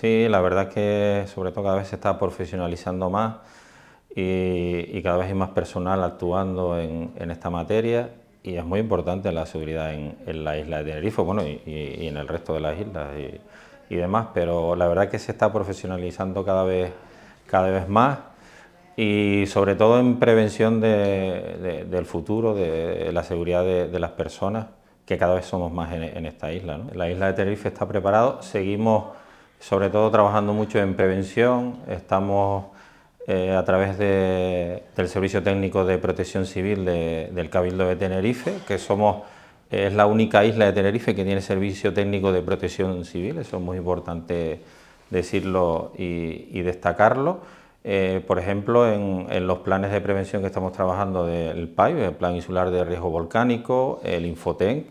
Sí, la verdad es que sobre todo cada vez se está profesionalizando más y, cada vez hay más personal actuando en, esta materia y es muy importante la seguridad en, la isla de Tenerife, bueno, y, en el resto de las islas y, demás, pero la verdad es que se está profesionalizando cada vez, cada vez más y sobre todo en prevención del futuro, de, la seguridad de, las personas, que cada vez somos más en, esta isla. La isla de Tenerife está preparado, seguimos sobre todo trabajando mucho en prevención. Estamos eh, a través del Servicio Técnico de Protección Civil del Cabildo de Tenerife, que somos eh, es la única isla de Tenerife que tiene servicio técnico de protección civil, eso es muy importante decirlo y, destacarlo. Eh, por ejemplo, en, los planes de prevención que estamos trabajando del PAI, el Plan Insular de Riesgo Volcánico, el Infotec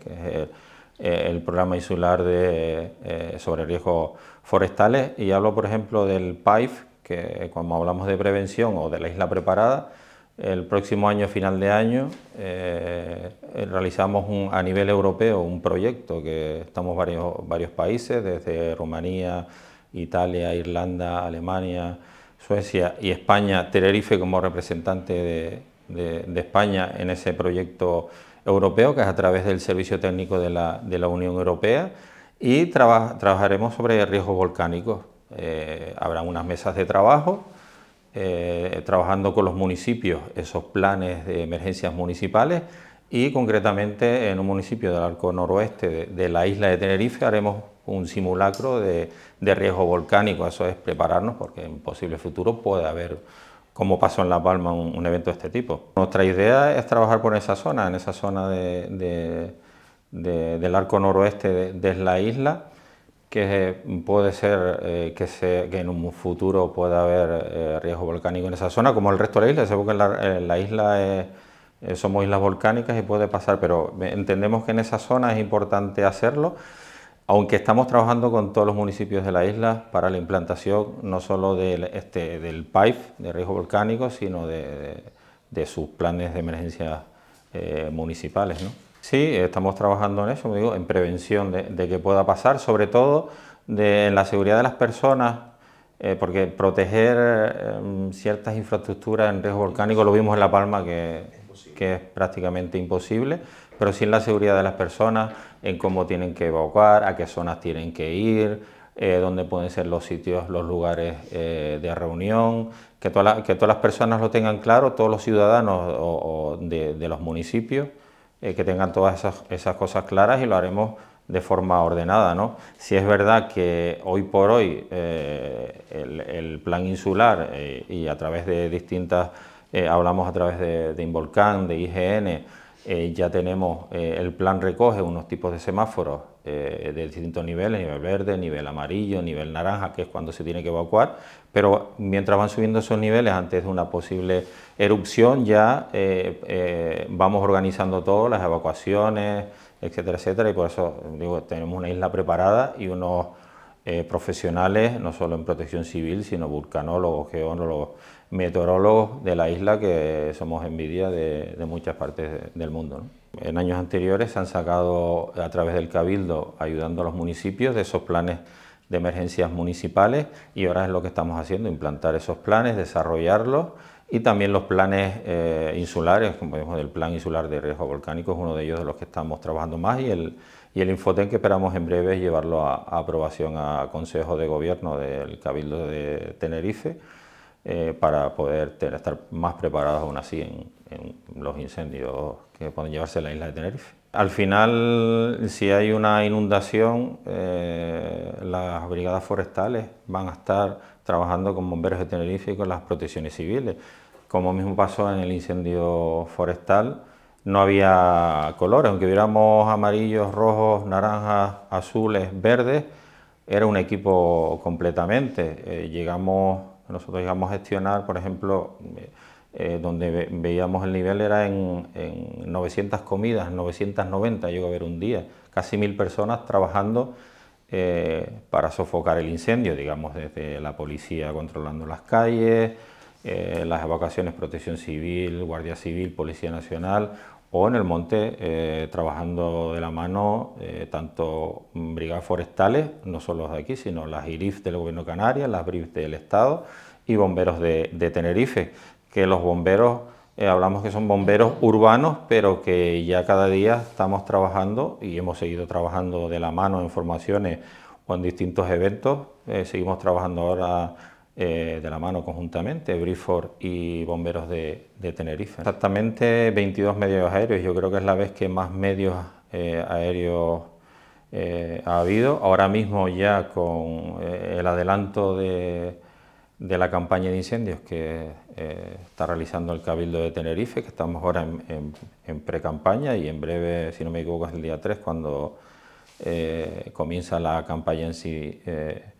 el, programa insular de, sobre riesgo forestales y hablo por ejemplo del PAIF, que cuando hablamos de prevención o de la isla preparada, el próximo año, final de año, eh, realizamos a nivel europeo un proyecto que estamos varios, varios países, desde Rumanía, Italia, Irlanda, Alemania, Suecia y España, Tenerife como representante de, España en ese proyecto europeo, que es a través del Servicio Técnico de de la Unión Europea, y trabajaremos sobre riesgos volcánicos. Eh, habrán unas mesas de trabajo, eh, trabajando con los municipios esos planes de emergencias municipales y concretamente en un municipio del arco noroeste de, la isla de Tenerife haremos un simulacro de, riesgo volcánico, eso es prepararnos porque en posible futuro puede haber, como pasó en La Palma, un, evento de este tipo. Nuestra idea es trabajar por esa zona, en esa zona de del arco noroeste de, la isla, que eh, puede ser eh, que, se, en un futuro pueda haber eh, riesgo volcánico en esa zona, como el resto de la isla. Sabemos que la, isla somos islas volcánicas y puede pasar, pero entendemos que en esa zona es importante hacerlo, aunque estamos trabajando con todos los municipios de la isla para la implantación no solo del, este, de riesgo volcánico, sino de, sus planes de emergencia municipales. Sí, estamos trabajando en eso, digo, en prevención de, que pueda pasar, sobre todo de, en la seguridad de las personas, eh, porque proteger em, ciertas infraestructuras en riesgo volcánico lo vimos en La Palma que es, prácticamente imposible, pero sí en la seguridad de las personas, en cómo tienen que evacuar, a qué zonas tienen que ir, eh, dónde pueden ser los sitios, los lugares eh, de reunión, que, todas las personas lo tengan claro, todos los ciudadanos de los municipios. Eh, que tengan todas esas, esas, cosas claras y lo haremos de forma ordenada. ¿no? Si es verdad que hoy por hoy eh, el, plan insular eh, y a través de distintas, hablamos a través de, de Involcán, de IGN, ya tenemos el plan recoge unos tipos de semáforos eh, de distintos niveles, nivel verde, nivel amarillo, nivel naranja, que es cuando se tiene que evacuar, pero mientras van subiendo esos niveles antes de una posible erupción ya eh, eh, vamos organizando todo, las evacuaciones, etcétera, etcétera, y por eso digo, tenemos una isla preparada y unos profesionales, no solo en protección civil, sino vulcanólogos, geólogos, meteorólogos de la isla que somos envidia de, muchas partes del mundo. En años anteriores se han sacado a través del Cabildo, ayudando a los municipios, de esos planes de emergencias municipales y ahora es lo que estamos haciendo, implantar esos planes, desarrollarlos y también los planes eh, insulares, como vemos el plan insular de riesgo volcánico es uno de ellos de los que estamos trabajando más y el, y Infoten que esperamos en breve es llevarlo a, aprobación a Consejo de Gobierno del Cabildo de Tenerife eh, para poder estar más preparados aún así en, los incendios que pueden llevarse a la isla de Tenerife. Al final, si hay una inundación, eh, las brigadas forestales van a estar trabajando con bomberos de Tenerife y con las protecciones civiles. Como mismo pasó en el incendio forestal, no había colores, aunque viéramos amarillos, rojos, naranjas, azules, verdes, era un equipo completamente. Eh, llegamos, nosotros llegamos a gestionar, por ejemplo, eh, eh, donde veíamos el nivel era en, 900 comidas, 990 llegó a haber un día, casi mil personas trabajando eh, para sofocar el incendio, digamos, desde la policía controlando las calles, eh, las evacuaciones, protección civil, guardia civil, policía nacional, o en el monte trabajando de la mano tanto brigadas forestales, no solo de aquí, sino las IRIF del Gobierno canaria, las BRIF del Estado y bomberos de Tenerife, que los bomberos, eh, hablamos que son bomberos urbanos, pero que ya cada día estamos trabajando y hemos seguido trabajando de la mano en formaciones o en distintos eventos, eh, seguimos trabajando ahora eh, de la mano conjuntamente, Brifor y Bomberos de, Tenerife. Exactamente 22 medios aéreos, yo creo que es la vez que más medios aéreos ha habido. Ahora mismo ya con el adelanto de, la campaña de incendios que eh, está realizando el Cabildo de Tenerife, que estamos ahora en, pre-campaña y en breve, si no me equivoco, es el día 3 cuando eh, comienza la campaña en sí eh,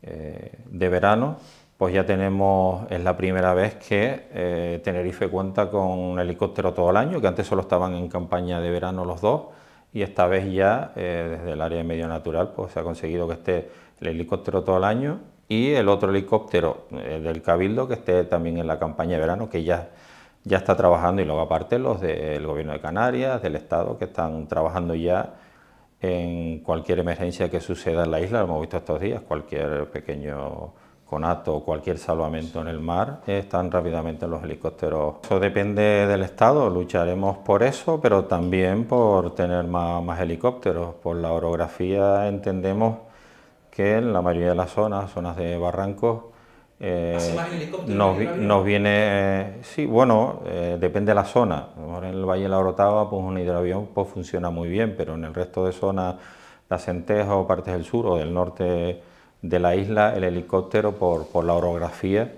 de verano, pues ya tenemos, es la primera vez que Tenerife cuenta con un helicóptero todo el año, que antes solo estaban en campaña de verano los dos, y esta vez ya desde el área de medio natural pues, se ha conseguido que esté el helicóptero todo el año y el otro helicóptero eh, del Cabildo que esté también en la campaña de verano, que ya, ya está trabajando, y luego aparte los del Gobierno de Canarias, del Estado, que están trabajando ya en cualquier emergencia que suceda en la isla, lo hemos visto estos días, cualquier pequeño conato o cualquier salvamento en el mar, están rápidamente los helicópteros. Eso depende del Estado, lucharemos por eso, pero también por tener más, más helicópteros. Por la orografía entendemos que en la mayoría de las zonas, zonas de barrancos, eh, nos, viene, eh, sí, bueno, eh, depende de la zona. En el Valle de la Orotava, pues un hidroavión pues, funciona muy bien, pero en el resto de zonas, las Acentejo, o partes del sur o del norte de la isla, el helicóptero por, la orografía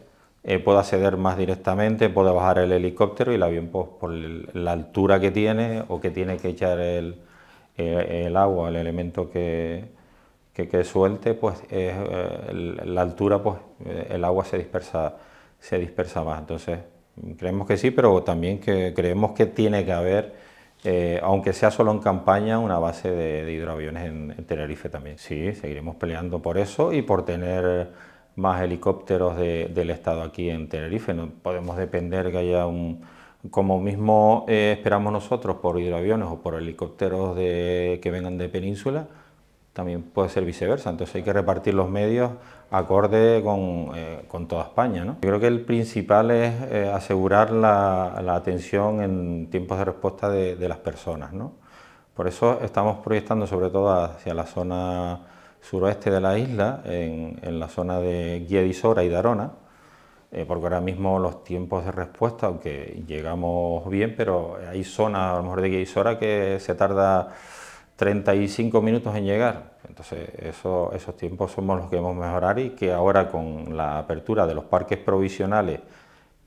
puede acceder más directamente, puede bajar el helicóptero y el avión pues, por la altura que tiene o que tiene que echar el agua, el elemento que, que, suelte, pues eh, la altura, pues eh, el agua se dispersa, se dispersa más. Entonces, creemos que sí, pero también que creemos que tiene que haber, eh, aunque sea solo en campaña, una base de, hidroaviones en, Tenerife también. Sí, seguiremos peleando por eso y por tener más helicópteros del Estado aquí en Tenerife. No podemos depender que haya un... Como mismo esperamos nosotros por hidroaviones o por helicópteros que vengan de península, también puede ser viceversa. Entonces hay que repartir los medios acorde con, eh, con toda España. ¿no? Yo creo que el principal es eh, asegurar la, atención en tiempos de respuesta de, las personas. ¿no? Por eso estamos proyectando sobre todo hacia la zona suroeste de la isla, en, la zona de Guiedisora y Darona, eh, porque ahora mismo los tiempos de respuesta, aunque llegamos bien, pero hay zonas a lo mejor de Guiedisora que se tarda 35 minutos en llegar. Entonces, eso, esos tiempos somos los que hemos mejorar y que ahora con la apertura de los parques provisionales,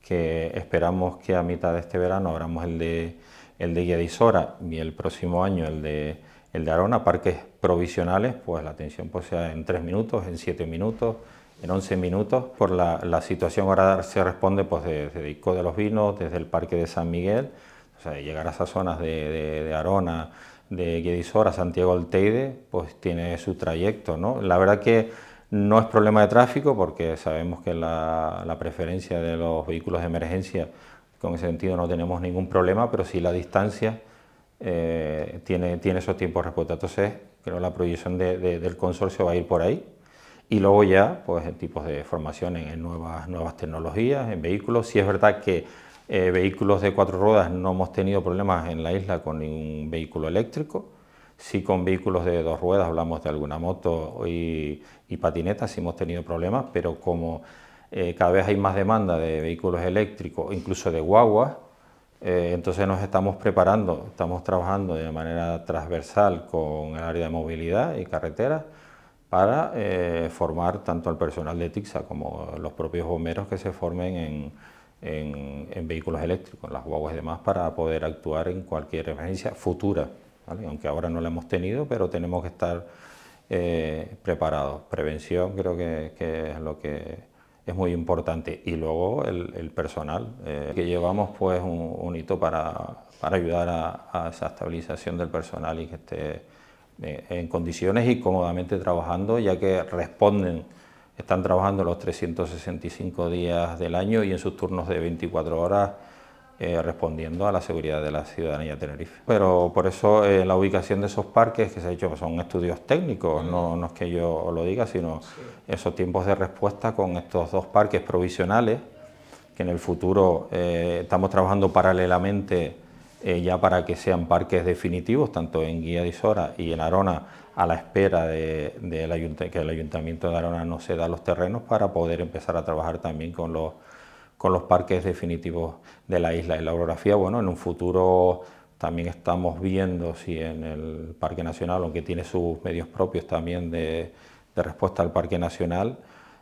que esperamos que a mitad de este verano abramos el de, el de y el próximo año el de, el de Arona, parques provisionales, pues la atención pues, sea en 3 minutos, en 7 minutos, en 11 minutos. Por la, la situación ahora se responde pues, desde Ico de los Vinos, desde el Parque de San Miguel, o sea, llegar a esas zonas de, de Arona, de Guedisor a Santiago Alteide, pues tiene su trayecto. ¿no? La verdad que no es problema de tráfico porque sabemos que la, la, preferencia de los vehículos de emergencia, con ese sentido no tenemos ningún problema, pero sí la distancia eh, tiene, tiene esos tiempos respuesta. Entonces, creo que la proyección del consorcio va a ir por ahí. Y luego ya, pues en tipos de formación en, nuevas, nuevas tecnologías, en vehículos. ...si es verdad que eh, vehículos de cuatro ruedas no hemos tenido problemas en la isla con ningún vehículo eléctrico. Sí con vehículos de dos ruedas, hablamos de alguna moto y, patinetas, sí hemos tenido problemas, pero como eh, cada vez hay más demanda de vehículos eléctricos, incluso de guaguas, eh, entonces nos estamos preparando, estamos trabajando de manera transversal con el área de movilidad y carreteras para formar tanto al personal de TIXA como los propios bomberos que se formen en en, vehículos eléctricos, las guaguas y demás, para poder actuar en cualquier emergencia futura, aunque ahora no la hemos tenido, pero tenemos que estar eh, preparados. Prevención creo que, es lo que es muy importante y luego el, personal, eh, que llevamos pues un, hito para, ayudar a, esa estabilización del personal y que esté eh, en condiciones y cómodamente trabajando, ya que responden están trabajando los 365 días del año y en sus turnos de 24 horas eh, respondiendo a la seguridad de la ciudadanía de Tenerife. Pero por eso eh, la ubicación de esos parques que se ha dicho son estudios técnicos, no, no, es que yo lo diga, sino esos tiempos de respuesta con estos dos parques provisionales que en el futuro eh, estamos trabajando paralelamente ya para que sean parques definitivos, tanto en Guía de Isora y en Arona a la espera de, que el Ayuntamiento de Arona nos ceda los terrenos para poder empezar a trabajar también con los, con los parques definitivos de la isla. Y la orografía, bueno, en un futuro también estamos viendo si en el Parque Nacional, aunque tiene sus medios propios también de, de respuesta al Parque Nacional,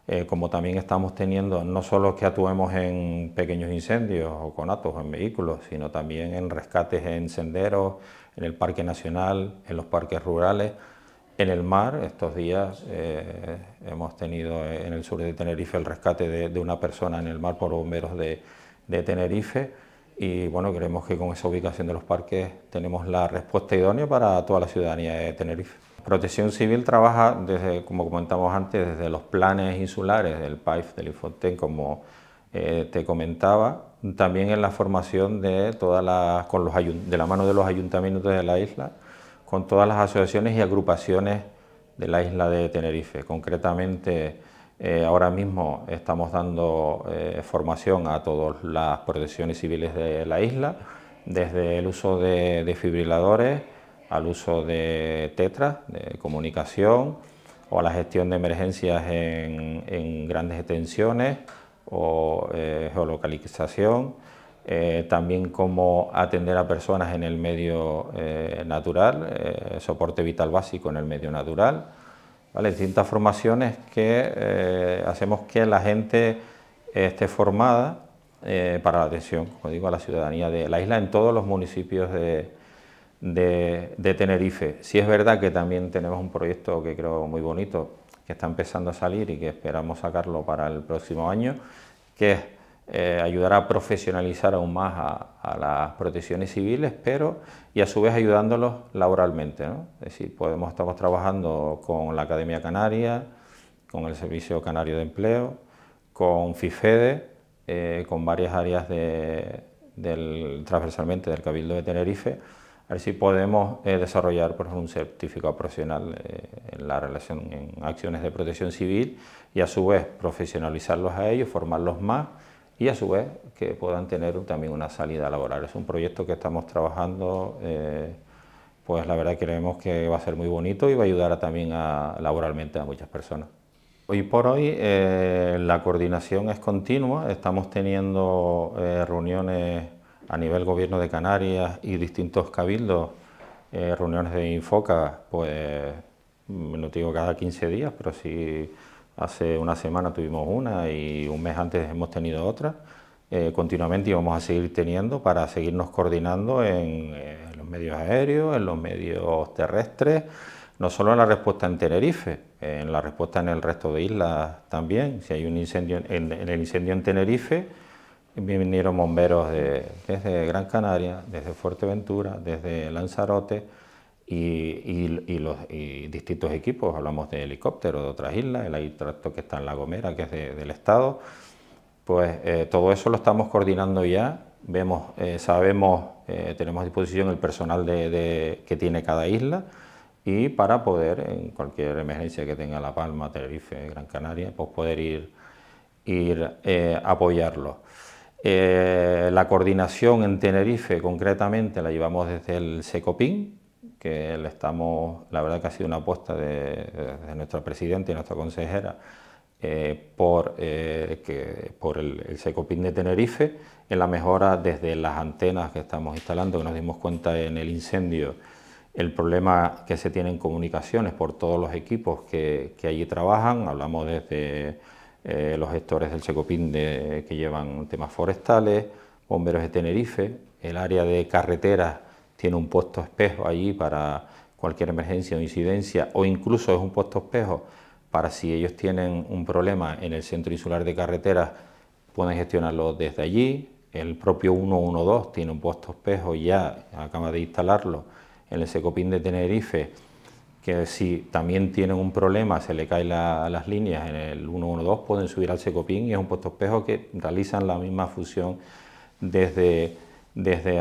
eh, como también estamos teniendo, no solo que actuemos en pequeños incendios o con o en vehículos, sino también en rescates en senderos, en el Parque Nacional, en los parques rurales, en el mar, estos días, eh, hemos tenido eh, en el sur de Tenerife el rescate de, una persona en el mar por bomberos de, Tenerife y bueno, creemos que con esa ubicación de los parques tenemos la respuesta idónea para toda la ciudadanía de Tenerife. Protección Civil trabaja, desde, como comentamos antes, desde los planes insulares del PAIF, del Infotén, como eh, te comentaba, también en la formación de todas las, con los de la mano de los ayuntamientos de la isla, con todas las asociaciones y agrupaciones de la isla de Tenerife. Concretamente, eh, ahora mismo estamos dando eh, formación a todas las protecciones civiles de la isla, desde el uso de desfibriladores al uso de tetra, de comunicación, o a la gestión de emergencias en, grandes extensiones, o eh, geolocalización eh, también cómo atender a personas en el medio eh, natural, eh, soporte vital básico en el medio natural, ¿vale? distintas formaciones que hacemos que la gente esté formada para la atención, como digo, a la ciudadanía de la isla en todos los municipios de, Tenerife. Si es verdad que también tenemos un proyecto que creo muy bonito, que está empezando a salir y que esperamos sacarlo para el próximo año, que es eh, ayudar a profesionalizar aún más a, las protecciones civiles, pero y a su vez ayudándolos laboralmente. ¿no? Es decir, podemos estamos trabajando con la Academia Canaria, con el Servicio Canario de Empleo, con FIFEDE, eh, con varias áreas de, del, transversalmente del Cabildo de Tenerife, a ver si podemos eh, desarrollar por un certificado profesional en la relación en acciones de protección civil y a su vez profesionalizarlos a ellos, formarlos más y a su vez que puedan tener también una salida laboral. Es un proyecto que estamos trabajando, eh, pues la verdad creemos que va a ser muy bonito y va a ayudar también a, laboralmente a muchas personas. Hoy por hoy eh, la coordinación es continua, estamos teniendo eh, reuniones a nivel gobierno de Canarias y distintos cabildos, reuniones de Infoca, pues mm, no digo cada 15 días, pero sí Hace una semana tuvimos una y un mes antes hemos tenido otra. Eh, continuamente y vamos a seguir teniendo para seguirnos coordinando en, los medios aéreos, en los medios terrestres, no solo en la respuesta en Tenerife, en la respuesta en el resto de islas también. Si hay un incendio en, el incendio en Tenerife, vinieron bomberos desde Gran Canaria, desde Fuerteventura, desde Lanzarote y, los distintos equipos, hablamos de helicópteros de otras islas, el aerotracto que está en La Gomera, que es del Estado, pues eh, todo eso lo estamos coordinando ya, vemos, eh, sabemos, eh, tenemos a disposición el personal de, que tiene cada isla y para poder, en cualquier emergencia que tenga La Palma, Tenerife, Gran Canaria, pues poder ir, ir apoyarlo. la coordinación en Tenerife concretamente la llevamos desde el SECOPIN, que estamos, la verdad que ha sido una apuesta de, nuestra presidenta y nuestra consejera eh, por, eh, que, por el, el Secopin de Tenerife, en la mejora desde las antenas que estamos instalando, que nos dimos cuenta en el incendio, el problema que se tiene en comunicaciones por todos los equipos que, allí trabajan, hablamos desde eh, los gestores del Secopin de, que llevan temas forestales, bomberos de Tenerife, el área de carreteras, tiene un puesto espejo allí para cualquier emergencia o incidencia, o incluso es un puesto espejo para si ellos tienen un problema en el centro insular de carreteras, pueden gestionarlo desde allí. El propio 112 tiene un puesto espejo ya, acaba de instalarlo en el secopín de Tenerife, que si también tienen un problema, se le caen las líneas en el 112, pueden subir al secopín, y es un puesto espejo que realizan la misma fusión desde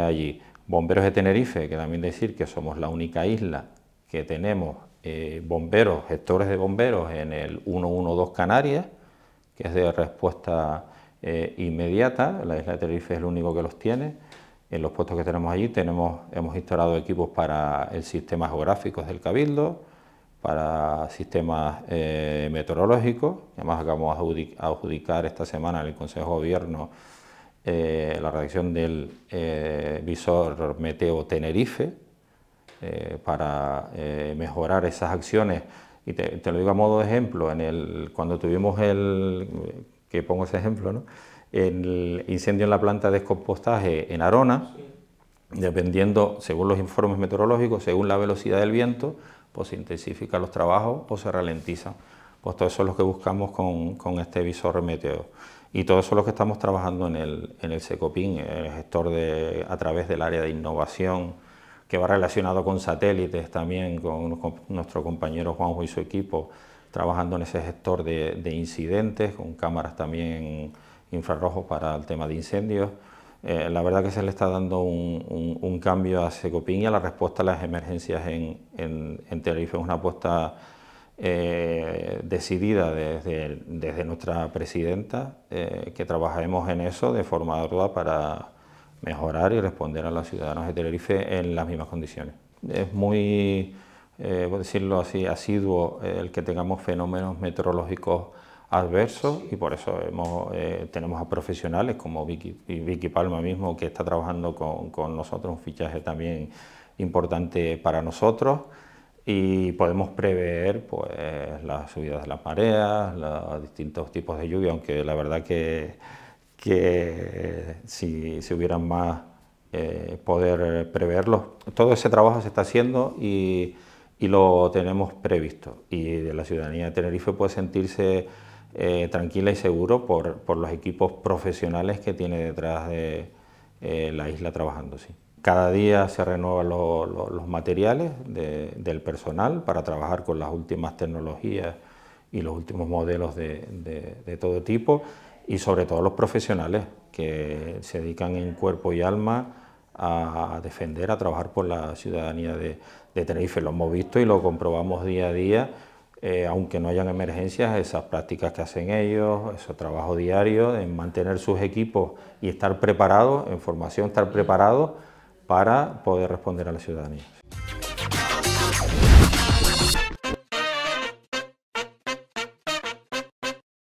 allí. Bomberos de Tenerife, que también decir que somos la única isla que tenemos eh, bomberos, gestores de bomberos en el 112 Canarias, que es de respuesta eh, inmediata, la isla de Tenerife es el único que los tiene. En los puestos que tenemos allí tenemos, hemos instalado equipos para el sistema geográfico del Cabildo, para sistemas eh, meteorológicos, además acabamos de adjudicar esta semana en el Consejo de Gobierno eh, la redacción del eh, visor Meteo Tenerife eh, para mejorar esas acciones. Y te, lo digo a modo de ejemplo, en el, cuando tuvimos el, que pongo ese ejemplo, ¿no? el incendio en la planta de descompostaje en Arona, dependiendo, según los informes meteorológicos, según la velocidad del viento, pues se intensifican los trabajos o se ralentizan. Pues todo eso es lo que buscamos con, con este visor meteo y todos son los que estamos trabajando en el, en el SECOPIN, el gestor de, a través del área de innovación, que va relacionado con satélites también, con, nuestro compañero Juanjo y su equipo, trabajando en ese gestor de, incidentes, con cámaras también infrarrojos para el tema de incendios. Eh, la verdad que se le está dando un, cambio a SECOPIN y a la respuesta a las emergencias en, en, en Tenerife, es una apuesta eh, decidida desde, nuestra presidenta, eh, que trabajaremos en eso de forma ardua para mejorar y responder a los ciudadanos de Tenerife en las mismas condiciones. Es muy, eh, por decirlo así, asiduo eh, el que tengamos fenómenos meteorológicos adversos y por eso tenemos a profesionales como Vicky, Vicky, Palma mismo que está trabajando con, con nosotros, un fichaje también importante para nosotros y podemos prever pues, las subidas de las mareas, los distintos tipos de lluvia, aunque la verdad que, si, si hubieran más eh, poder preverlos. Todo ese trabajo se está haciendo y, lo tenemos previsto. Y la ciudadanía de Tenerife puede sentirse eh, tranquila y seguro por, los equipos profesionales que tiene detrás de eh, la isla trabajando. ¿sí? Cada día se renuevan los materiales del personal para trabajar con las últimas tecnologías y los últimos modelos de, todo tipo y sobre todo los profesionales que se dedican en cuerpo y alma a defender, a trabajar por la ciudadanía de, Tenerife. Lo hemos visto y lo comprobamos día a día, eh, aunque no hayan emergencias, esas prácticas que hacen ellos, ese trabajo diario en mantener sus equipos y estar preparados, en formación, estar preparados para poder responder a la ciudadanía.